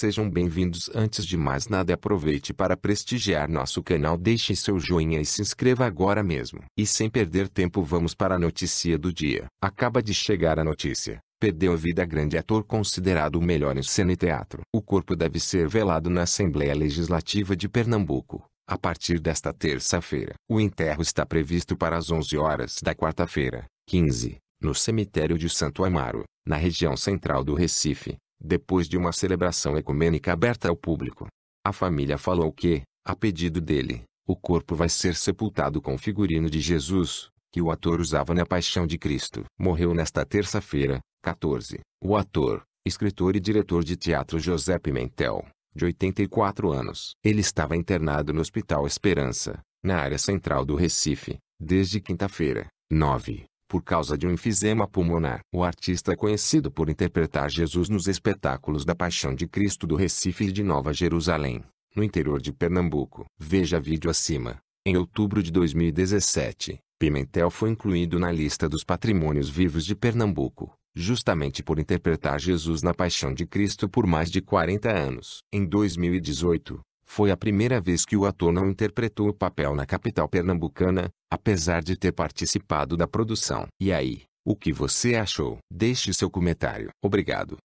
Sejam bem-vindos. Antes de mais nada, aproveite para prestigiar nosso canal, deixe seu joinha e se inscreva agora mesmo. E sem perder tempo, vamos para a notícia do dia. Acaba de chegar a notícia. Perdeu a vida grande ator considerado o melhor em cena e teatro. O corpo deve ser velado na Assembleia Legislativa de Pernambuco a partir desta terça-feira. O enterro está previsto para as 11 horas da quarta-feira, 15, no cemitério de Santo Amaro, na região central do Recife, depois de uma celebração ecumênica aberta ao público. A família falou que, a pedido dele, o corpo vai ser sepultado com o figurino de Jesus, que o ator usava na Paixão de Cristo. Morreu nesta terça-feira, 14, o ator, escritor e diretor de teatro José Pimentel, de 84 anos. Ele estava internado no Hospital Esperança, na área central do Recife, desde quinta-feira, 9 por causa de um enfisema pulmonar. O artista é conhecido por interpretar Jesus nos espetáculos da Paixão de Cristo do Recife e de Nova Jerusalém, no interior de Pernambuco. Veja vídeo acima. Em outubro de 2017, Pimentel foi incluído na lista dos patrimônios vivos de Pernambuco, justamente por interpretar Jesus na Paixão de Cristo por mais de 40 anos. Em 2018, foi a primeira vez que o ator não interpretou o papel na capital pernambucana, apesar de ter participado da produção. E aí, o que você achou? Deixe seu comentário. Obrigado.